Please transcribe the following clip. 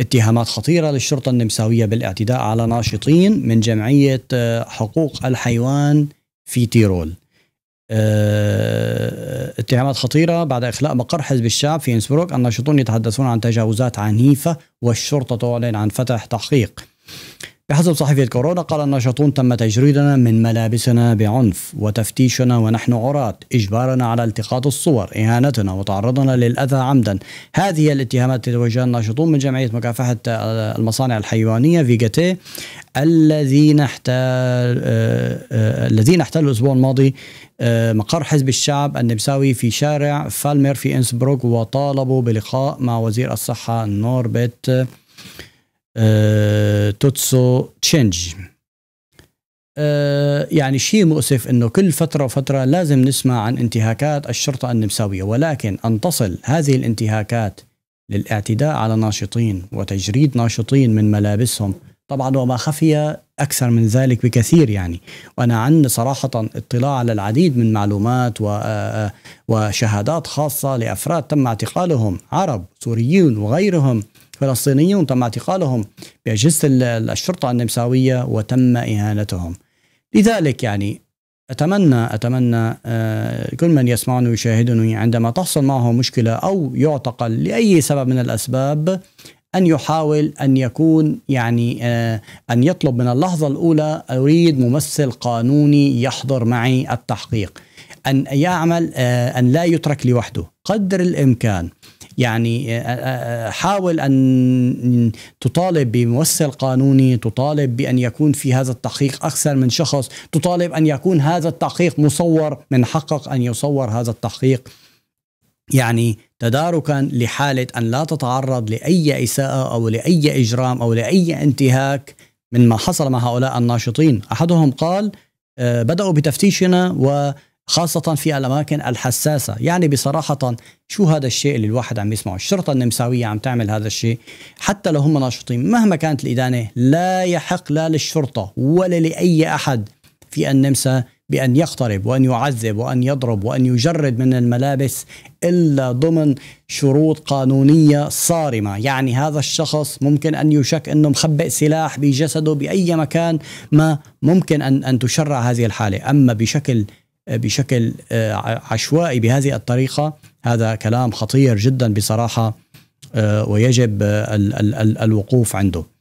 اتهامات خطيرة للشرطة النمساوية بالاعتداء على ناشطين من جمعية آه، حقوق الحيوان في تيرول آه، اتهامات خطيرة بعد إخلاء مقر حزب الشعب في إنسبروك الناشطون يتحدثون عن تجاوزات عنيفة والشرطة تعلن عن فتح تحقيق بحسب صحيفة كورونا قال الناشطون تم تجريدنا من ملابسنا بعنف وتفتيشنا ونحن عراة إجبارنا على التقاط الصور إهانتنا وتعرضنا للأذى عمدا هذه الاتهامات تتوجهها الناشطون من جمعية مكافحة المصانع الحيوانية فيجاتي الذين احتل آه، آه، الذين احتلوا الأسبوع الماضي آه، مقر حزب الشعب النمساوي في شارع فالمير في إنسبروك وطالبوا بلقاء مع وزير الصحة نوربت توتسو تشينج يعني شيء مؤسف انه كل فتره وفتره لازم نسمع عن انتهاكات الشرطه النمساويه ولكن ان تصل هذه الانتهاكات للاعتداء على ناشطين وتجريد ناشطين من ملابسهم طبعا وما خفي أكثر من ذلك بكثير يعني وأنا عندي صراحة اطلاع على العديد من معلومات آه، وشهادات خاصة لأفراد تم اعتقالهم عرب سوريين وغيرهم فلسطينيون تم اعتقالهم بأجهزة الشرطة النمساوية وتم إهانتهم لذلك يعني أتمنى أتمنى آه، كل من يسمعني ويشاهدني عندما تحصل معه مشكلة أو يعتقل لأي سبب من الأسباب أن يحاول أن يكون يعني آه، أن يطلب من اللحظة الأولى أريد ممثل قانوني يحضر معي التحقيق أن يعمل آه، أن لا يترك لوحده قدر الإمكان يعني آه، حاول ان تطالب بممثل قانوني تطالب بان يكون في هذا التحقيق اكثر من شخص تطالب ان يكون هذا التحقيق مصور من حقك ان يصور هذا التحقيق يعني تداركا لحاله ان لا تتعرض لاي اساءه او لاي اجرام او لاي انتهاك مما حصل مع هؤلاء الناشطين، احدهم قال آه، بداوا بتفتيشنا وخاصه في الاماكن الحساسه، يعني بصراحه شو هذا الشيء اللي الواحد عم يسمعه، الشرطه النمساويه عم تعمل هذا الشيء حتى لو هم ناشطين، مهما كانت الادانه لا يحق لا للشرطه ولا لاي احد في النمسا بأن يقترب وأن يعذب وأن يضرب وأن يجرد من الملابس إلا ضمن شروط قانونية صارمة يعني هذا الشخص ممكن أن يشك أنه مخبئ سلاح بجسده بأي مكان ما ممكن أن, أن تشرع هذه الحالة أما بشكل بشكل آه، عشوائي بهذه الطريقة هذا كلام خطير جدا بصراحة آه، ويجب آه، الوقوف عنده